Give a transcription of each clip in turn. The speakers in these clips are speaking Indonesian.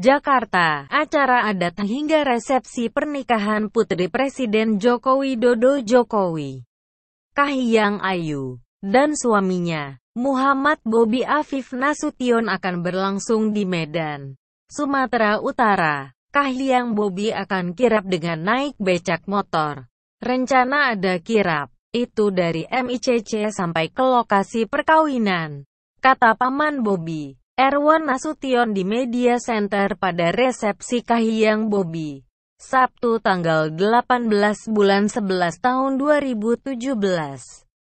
Jakarta, acara adat hingga resepsi pernikahan putri Presiden Joko Widodo Jokowi, Kahiyang Ayu, dan suaminya, Muhammad Bobi Afif Nasution akan berlangsung di Medan, Sumatera Utara. Kahiyang Bobi akan kirap dengan naik becak motor. Rencana ada kirap, itu dari MICC sampai ke lokasi perkawinan, kata Paman Bobi. Erwan Nasution di Media Center pada resepsi kahiyang Bobi. Sabtu tanggal 18 bulan 11 tahun 2017.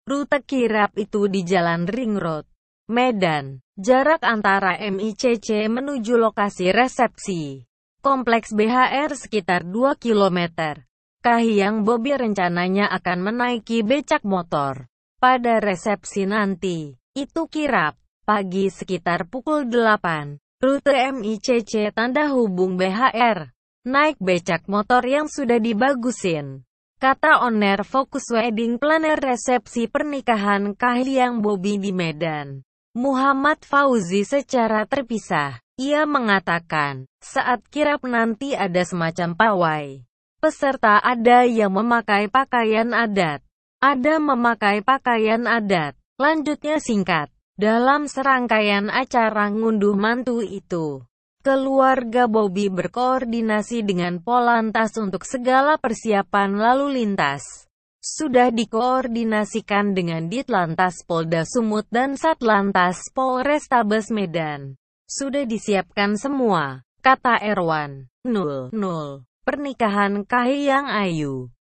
Rute kirap itu di Jalan Ring Road, Medan. Jarak antara MICC menuju lokasi resepsi. Kompleks BHR sekitar 2 km. Kahiyang Bobi rencananya akan menaiki becak motor. Pada resepsi nanti, itu kirap pagi sekitar pukul 8. Rute MICC tanda hubung BHR. Naik becak motor yang sudah dibagusin. Kata owner fokus wedding planner resepsi pernikahan Kahiyang Bobi di Medan. Muhammad Fauzi secara terpisah. Ia mengatakan, saat kirap nanti ada semacam pawai. Peserta ada yang memakai pakaian adat. Ada memakai pakaian adat. Lanjutnya singkat. Dalam serangkaian acara ngunduh mantu itu, keluarga Bobby berkoordinasi dengan Polantas untuk segala persiapan lalu lintas. Sudah dikoordinasikan dengan Ditlantas Polda Sumut dan Satlantas Polrestabes Medan. Sudah disiapkan semua, kata Erwan. Nul, nul. Pernikahan Kahiyang Ayu